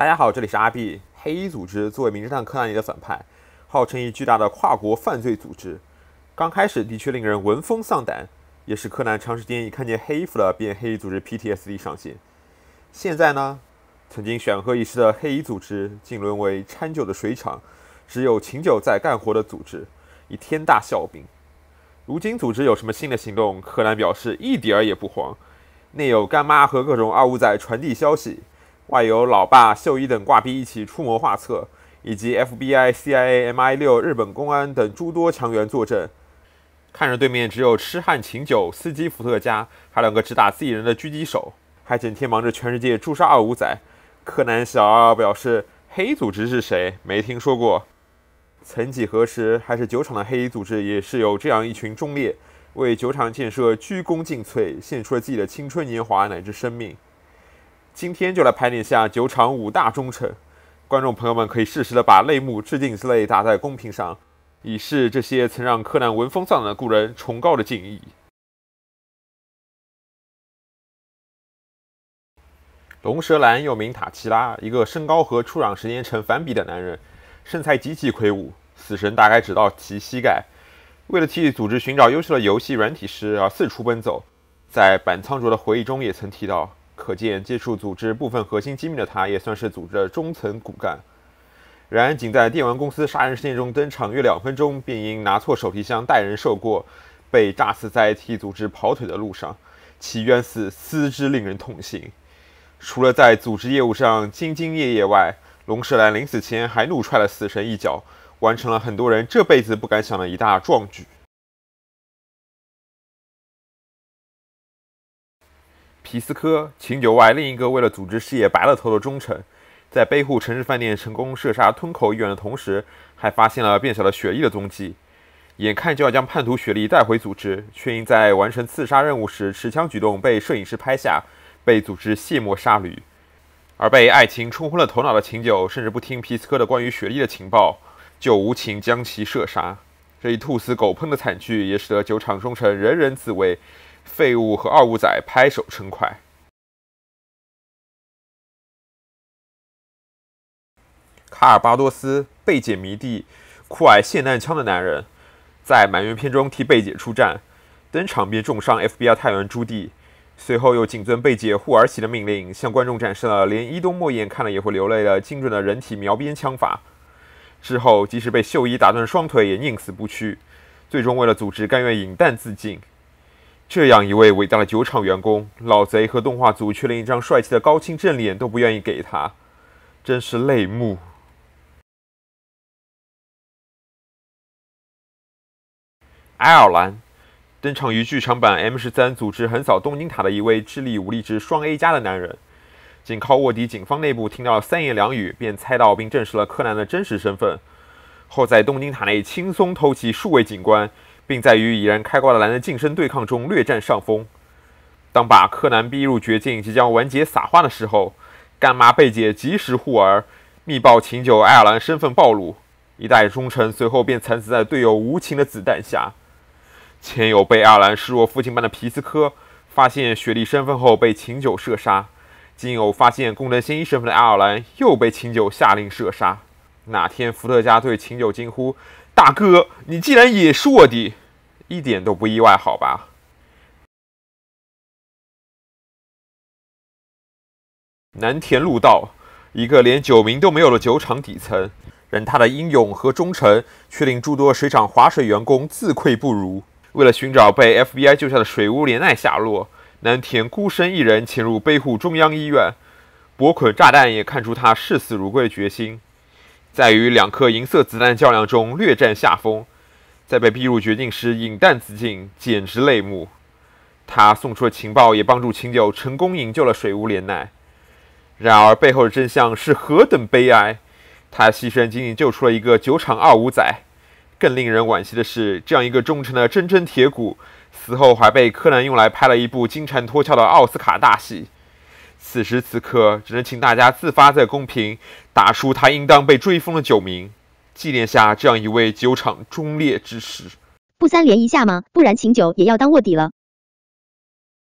大家好，这里是阿 B，黑衣组织作为名侦探柯南里的反派，号称一巨大的跨国犯罪组织，刚开始的确令人闻风丧胆，也是柯南长时间一看见黑衣服了便黑衣组织 PTSD 上线。现在呢，曾经显赫一时的黑衣组织竟沦为掺酒的水厂，只有勤酒在干活的组织，以天大笑柄。如今组织有什么新的行动，柯南表示一点儿也不慌，内有干妈和各种二五仔传递消息。外有老爸秀一等挂逼一起出谋划策，以及 FBI、CIA、MI 六、日本公安等诸多强援坐镇。看着对面只有痴汉、琴酒、司机、伏特加，还两个只打自己人的狙击手，还整天忙着全世界诛杀二五仔。柯南小二表示：“黑组织是谁？没听说过。曾几何时，还是酒厂的黑衣组织也是有这样一群忠烈，为酒厂建设鞠躬尽瘁，献出了自己的青春年华乃至生命。”今天就来盘点下酒厂五大忠臣，观众朋友们可以适时的把泪目、致敬之类打在公屏上，以示这些曾让柯南闻风丧胆的故人崇高的敬意。龙舌兰又名塔奇拉，一个身高和出场时间成反比的男人，身材极其魁梧，死神大概只到其膝盖。为了替组织寻找优秀的游戏软体师而四处奔走，在板仓卓的回忆中也曾提到。可见接触组织部分核心机密的他，也算是组织的中层骨干。然仅在电玩公司杀人事件中登场约两分钟，便因拿错手提箱带人受过，被炸死在替组织跑腿的路上，其冤死，思之令人痛心。除了在组织业务上兢兢业业外，龙舌兰临死前还怒踹了死神一脚，完成了很多人这辈子不敢想的一大壮举。皮斯科、琴酒外，另一个为了组织事业白了头的忠臣，在背护城市饭店成功射杀吞口议员的同时，还发现了变小的雪莉的踪迹。眼看就要将叛徒雪莉带回组织，却因在完成刺杀任务时持枪举动被摄影师拍下，被组织卸磨杀驴。而被爱情冲昏了头脑的琴酒，甚至不听皮斯科的关于雪莉的情报，就无情将其射杀。这一兔死狗烹的惨剧，也使得酒厂忠臣人人自危。废物和二五仔拍手称快。卡尔巴多斯贝姐迷弟，酷爱霰弹枪的男人，在满月篇中替贝姐出战，登场便重伤 FBI 探员朱棣，随后又谨遵贝姐护儿媳的命令，向观众展示了连伊东莫言看了也会流泪的精准的人体描边枪法。之后，即使被秀一打断双腿，也宁死不屈，最终为了组织甘愿饮弹自尽。这样一位伟大的酒厂员工，老贼和动画组却连一张帅气的高清正脸都不愿意给他，真是泪目。爱尔兰，登场于剧场版《M 十三》，组织横扫东京塔的一位智力武力值双 A 加的男人，仅靠卧底警方内部听到三言两语便猜到并证实了柯南的真实身份，后在东京塔内轻松偷袭数位警官。并在与已然开挂的蓝的近身对抗中略占上风。当把柯南逼入绝境，即将完结撒花的时候，干妈贝姐及时护儿，密报秦九爱尔兰身份暴露。一代忠臣随后便惨死在队友无情的子弹下。前友被爱尔兰视若父亲般的皮斯科发现雪莉身份后被秦九射杀。今友发现工人新一身份的爱尔兰又被秦九下令射杀。哪天伏特加对秦九惊呼。大哥，你既然也是我的，一点都不意外，好吧？南田陆道，一个连酒名都没有的酒厂底层，然他的英勇和忠诚却令诸多水厂划水员工自愧不如。为了寻找被 FBI 救下的水屋怜奈下落，南田孤身一人潜入背户中央医院，博捆炸弹也看出他视死如归的决心。在与两颗银色子弹较量中略占下风，在被逼入绝境时饮弹自尽，简直泪目。他送出的情报也帮助秦酒成功营救了水无怜奈。然而背后的真相是何等悲哀！他牺牲仅仅救出了一个酒厂二五仔。更令人惋惜的是，这样一个忠诚的铮铮铁骨，死后还被柯南用来拍了一部金蝉脱壳的奥斯卡大戏。此时此刻，只能请大家自发在公屏打出他应当被追封的酒名，纪念下这样一位酒厂忠烈之士。不三连一下吗？不然秦酒也要当卧底了。